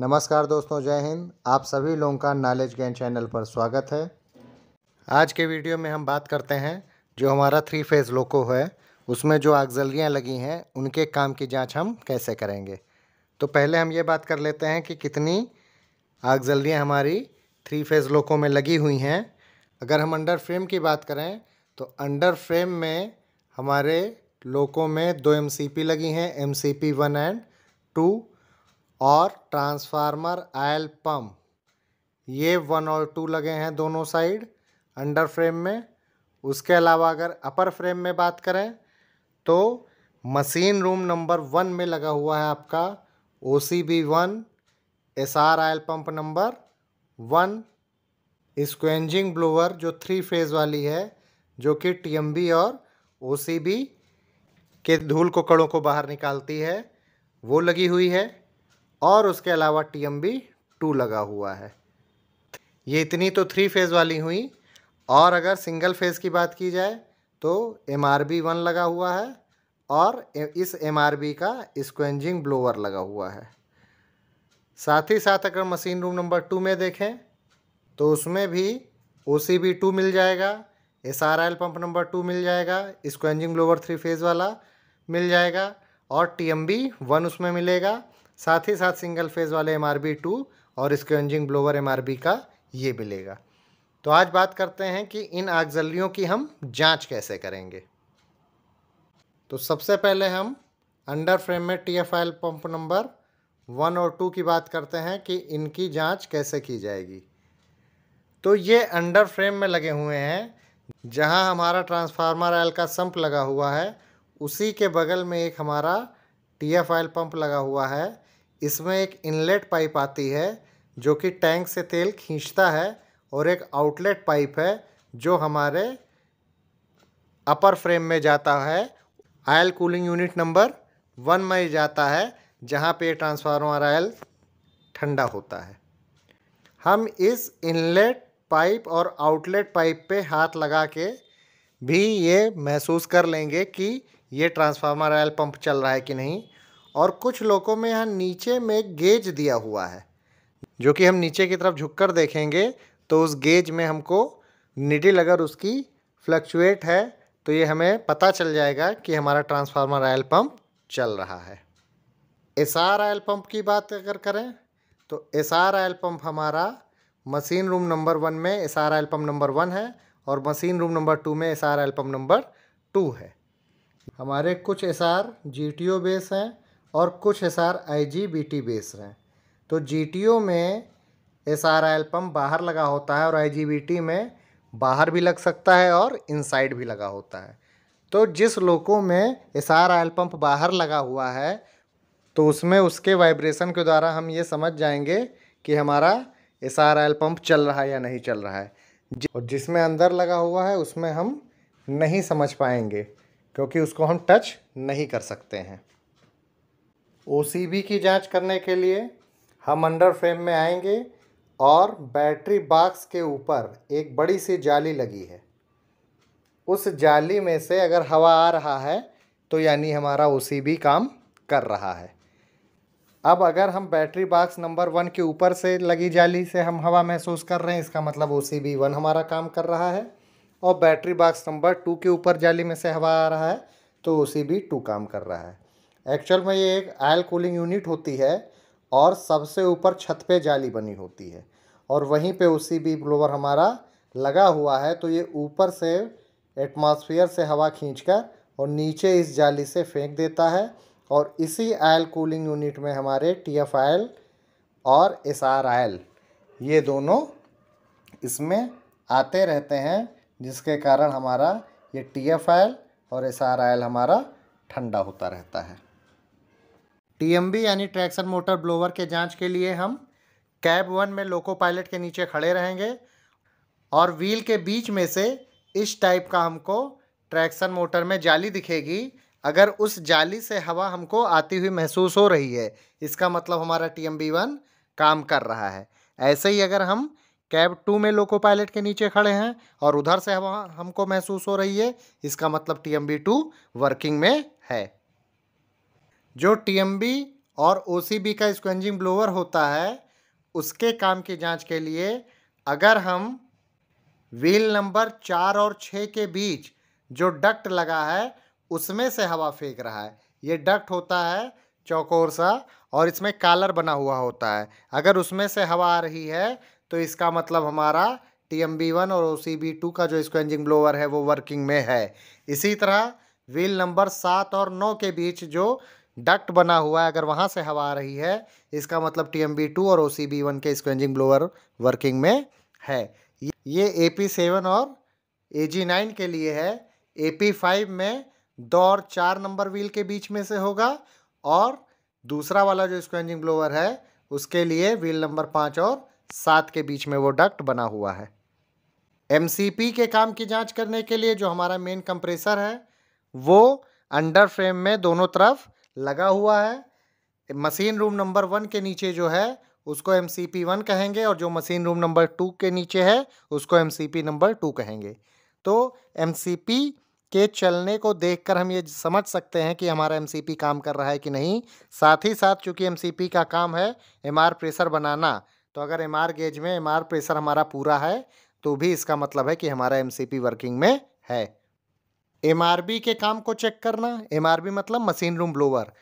नमस्कार दोस्तों जय हिंद आप सभी लोगों का नॉलेज गेन चैनल पर स्वागत है आज के वीडियो में हम बात करते हैं जो हमारा थ्री फेज़ लोको है उसमें जो आगजलियाँ लगी हैं उनके काम की जांच हम कैसे करेंगे तो पहले हम ये बात कर लेते हैं कि कितनी आगजलियाँ हमारी थ्री फेज़ लोको में लगी हुई हैं अगर हम अंडर फ्रेम की बात करें तो अंडर फ्रेम में हमारे लोको में दो एम लगी हैं M C P one and two और ट्रांसफार्मर आयल पम्प ये वन और टू लगे हैं दोनों साइड अंडर फ्रेम में उसके अलावा अगर अपर फ्रेम में बात करें तो मशीन रूम नंबर वन में लगा हुआ है आपका O C B one S R oil pump number one scavenging blower जो थ्री फेज़ वाली है जो कि टी एम बी और ओ सी बी के धूल कोकड़ों को बाहर निकालती है वो लगी हुई है और उसके अलावा टी एम बी टू लगा हुआ है ये इतनी तो थ्री फेज़ वाली हुई और अगर सिंगल फेज़ की बात की जाए तो एम आर बी वन लगा हुआ है और इस एम आर बी का स्क्वेंजिंग ब्लोअर लगा हुआ है साथ ही साथ अगर मशीन रूम नंबर टू में देखें तो उसमें भी ओ सी बी टू मिल जाएगा S R L pump number two मिल जाएगा स्क्वेंजिंग ब्लोअर थ्री फेज़ वाला मिल जाएगा और टी एम बी वन उसमें मिलेगा साथ ही साथ सिंगल फेज़ वाले एम आर बी टू और scavenging blower M R B का ये मिलेगा तो आज बात करते हैं कि इन आगजलियों की हम जांच कैसे करेंगे तो सबसे पहले हम अंडर फ्रेम में T F I pump number one और टू की बात करते हैं कि इनकी जांच कैसे की जाएगी तो ये अंडर फ्रेम में लगे हुए हैं जहां हमारा ट्रांसफार्मर आयल का संप लगा हुआ है उसी के बगल में एक हमारा टी एफ आयल पंप लगा हुआ है इसमें एक इनलेट पाइप आती है जो कि टैंक से तेल खींचता है और एक आउटलेट पाइप है जो हमारे अपर फ्रेम में जाता है oil cooling unit number one में जाता है जहाँ पे ट्रांसफार्मर आयल ठंडा होता है हम इस इनलेट पाइप और आउटलेट पाइप पे हाथ लगा के भी ये महसूस कर लेंगे कि ये ट्रांसफार्मर आयल पंप चल रहा है कि नहीं और कुछ लोगों में यहाँ नीचे में गेज दिया हुआ है जो कि हम नीचे की तरफ झुककर देखेंगे तो उस गेज में हमको निडिल अगर उसकी फ्लक्चुएट है तो ये हमें पता चल जाएगा कि हमारा ट्रांसफार्मर आयल पम्प चल रहा है एस आर आयल पम्प की बात अगर करें तो एस आर आयल पम्प हमारा मशीन रूम नंबर वन में S R oil pump number one है और मशीन रूम नंबर टू में S R oil pump number two है हमारे कुछ S R G T O base हैं और कुछ S R I G B T base हैं तो जी टी ओ में S R pump L pump बाहर लगा होता है और आई जी बी टी में बाहर भी लग सकता है और इनसाइड भी लगा होता है तो जिस लोको में S R pump L pump बाहर लगा हुआ है तो उसमें उसके वाइब्रेशन के द्वारा हम ये समझ जाएंगे कि हमारा S R pump L pump चल रहा है या नहीं चल रहा है और जिसमें अंदर लगा हुआ है उसमें हम नहीं समझ पाएंगे क्योंकि उसको हम टच नहीं कर सकते हैं ओ की जांच करने के लिए हम अंडर फ्रेम में आएंगे और बैटरी बॉक्स के ऊपर एक बड़ी सी जाली लगी है उस जाली में से अगर हवा आ रहा है तो यानी हमारा ओ काम कर रहा है अब अगर हम बैटरी बॉक्स नंबर वन के ऊपर से लगी जाली से हम हवा महसूस कर रहे हैं इसका मतलब ओ सी बी वन हमारा काम कर रहा है और बैटरी बॉक्स नंबर टू के ऊपर जाली में से हवा आ रहा है तो ओ सी बी टू काम कर रहा है एक्चुअल में ये एक आयल कूलिंग यूनिट होती है और सबसे ऊपर छत पे जाली बनी होती है और वहीं पे उसी भी ब्लोवर हमारा लगा हुआ है तो ये ऊपर से एटमॉस्फेयर से हवा खींचकर और नीचे इस जाली से फेंक देता है और इसी आयल कूलिंग यूनिट में हमारे टी एफ आयल और एस आर आयल ये दोनों इसमें आते रहते हैं जिसके कारण हमारा ये टी एफ आयल और एस आर आयल हमारा ठंडा होता रहता है टीएमबी यानी ट्रैक्शन मोटर ब्लोवर के जांच के लिए हम कैब वन में लोको पायलट के नीचे खड़े रहेंगे और व्हील के बीच में से इस टाइप का हमको ट्रैक्शन मोटर में जाली दिखेगी अगर उस जाली से हवा हमको आती हुई महसूस हो रही है इसका मतलब हमारा टी एम बी वन काम कर रहा है ऐसे ही अगर हम कैब टू में लोको पायलट के नीचे खड़े हैं और उधर से हवा हमको महसूस हो रही है इसका मतलब T M B two working में है जो टीएमबी और ओसीबी का स्क्वेंजिंग ब्लोअर होता है उसके काम की जांच के लिए अगर हम व्हील नंबर चार और छः के बीच जो डक्ट लगा है उसमें से हवा फेंक रहा है ये डक्ट होता है चौकोर सा और इसमें कालर बना हुआ होता है अगर उसमें से हवा आ रही है तो इसका मतलब हमारा टी एम बी वन और ओ सी बी टू का जो स्क्वेंजिंग ब्लोअर है वो वर्किंग में है इसी तरह व्हील नंबर सात और नौ के बीच जो डक्ट बना हुआ है अगर वहाँ से हवा आ रही है इसका मतलब टी एम बी टू और ओ सी बी वन के स्क्वेंजिंग ब्लोअर वर्किंग में है ये ए पी सेवन और ए जी नाइन के लिए है ए पी फाइव में दो और चार नंबर व्हील के बीच में से होगा और दूसरा वाला जो स्क्वेंजिंग ब्लोअर है उसके लिए व्हील नंबर पाँच और सात के बीच में वो डक्ट बना हुआ है एम सी पी के काम की जांच करने के लिए जो हमारा मेन कंप्रेसर है वो अंडर फ्रेम में दोनों तरफ लगा हुआ है मशीन रूम नंबर वन के नीचे जो है उसको एम सी पी वन कहेंगे और जो मशीन रूम नंबर टू के नीचे है उसको M C P number two कहेंगे तो एम सी पी के चलने को देखकर हम ये समझ सकते हैं कि हमारा एम सी पी काम कर रहा है कि नहीं साथ ही साथ चूँकि एम सी पी का काम है एम आर प्रेशर बनाना तो अगर एम आर गेज में एम आर प्रेशर हमारा पूरा है तो भी इसका मतलब है कि हमारा एम सी पी वर्किंग में है एम के काम को चेक करना एम मतलब मशीन रूम ब्लोवर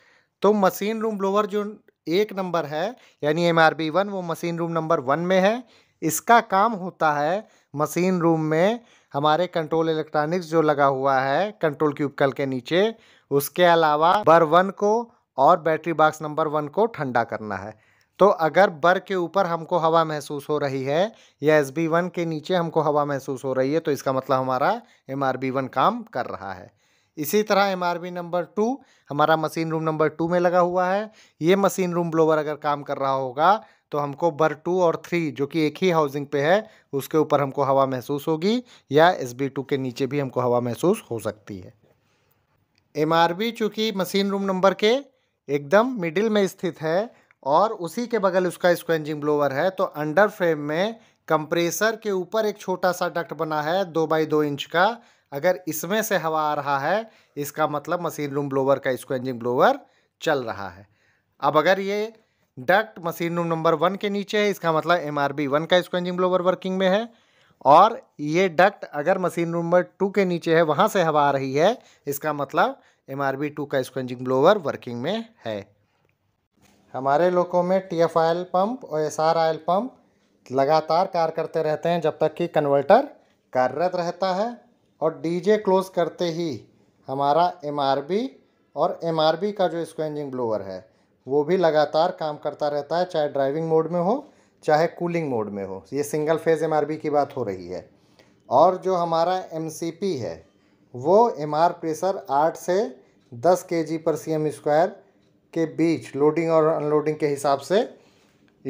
तो मशीन रूम ब्लोवर जो एक नंबर है यानी एम आर बी वन वो मशीन रूम नंबर वन में है इसका काम होता है मशीन रूम में हमारे कंट्रोल इलेक्ट्रॉनिक्स जो लगा हुआ है कंट्रोल उपकल के नीचे उसके अलावा बर वन को और बैटरी बॉक्स नंबर वन को ठंडा करना है तो अगर बर के ऊपर हमको हवा महसूस हो रही है या एस बी वन के नीचे हमको हवा महसूस हो रही है तो इसका मतलब हमारा एम आर बी वन काम कर रहा है इसी तरह M R B number two हमारा मशीन रूम नंबर टू में लगा हुआ है ये मशीन रूम ब्लोवर अगर काम कर रहा होगा तो हमको बर टू और थ्री जो कि एक ही हाउसिंग पे है उसके ऊपर हमको हवा महसूस होगी या एस बी टू के नीचे भी हमको हवा महसूस हो सकती है एम आर बी चूँकि मशीन रूम नंबर के एकदम मिडिल में स्थित है और उसी के बगल उसका स्क्वेंजिंग ब्लोअर है तो अंडर फ्रेम में कंप्रेसर के ऊपर एक छोटा सा डक्ट बना है दो बाई दो इंच का अगर इसमें से हवा आ रहा है इसका मतलब मशीन रूम ब्लोअर का स्क्वेंजिंग ब्लोअर चल रहा है अब अगर ये duct machine room number one के नीचे है इसका मतलब एम आर बी वन का स्क्वेंजिंग ब्लोअर वर्किंग में है और ये डक्ट अगर मशीन रूम नंबर टू के नीचे है वहाँ से हवा आ रही है इसका मतलब एम आर बी टू का स्क्वेंजिंग ब्लोअर वर्किंग में है हमारे लोगों में टी एफ आयल पम्प और एस आर आयल पम्प लगातार कार्य करते रहते हैं जब तक कि कन्वर्टर कार्यरत रहता है और डीजे क्लोज करते ही हमारा एम आर बी और एम आर बी का जो इसको इंजिन ब्लोअर है वो भी लगातार काम करता रहता है चाहे ड्राइविंग मोड में हो चाहे कूलिंग मोड में हो ये single phase M R B की बात हो रही है और जो हमारा एम सी पी है वो एम आर प्रेशर आठ से दस के जी पर सी एम स्क्वायर के बीच लोडिंग और अनलोडिंग के हिसाब से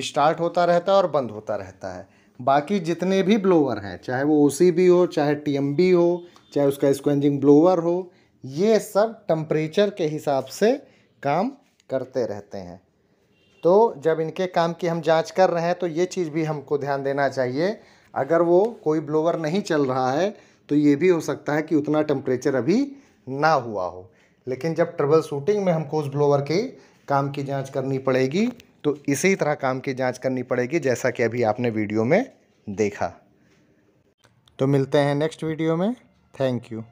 स्टार्ट होता रहता है और बंद होता रहता है बाकी जितने भी ब्लोअर हैं चाहे वो ओ हो चाहे टी हो चाहे उसका स्क्वेंजिंग ब्लोअर हो ये सब टम्परेचर के हिसाब से काम करते रहते हैं तो जब इनके काम की हम जांच कर रहे हैं तो ये चीज़ भी हमको ध्यान देना चाहिए अगर वो कोई ब्लोअर नहीं चल रहा है तो ये भी हो सकता है कि उतना टम्परेचर अभी ना हुआ हो लेकिन जब ट्रबल शूटिंग में हमको उस ब्लोअर के काम की जांच करनी पड़ेगी तो इसी तरह काम की जांच करनी पड़ेगी जैसा कि अभी आपने वीडियो में देखा तो मिलते हैं नेक्स्ट वीडियो में थैंक यू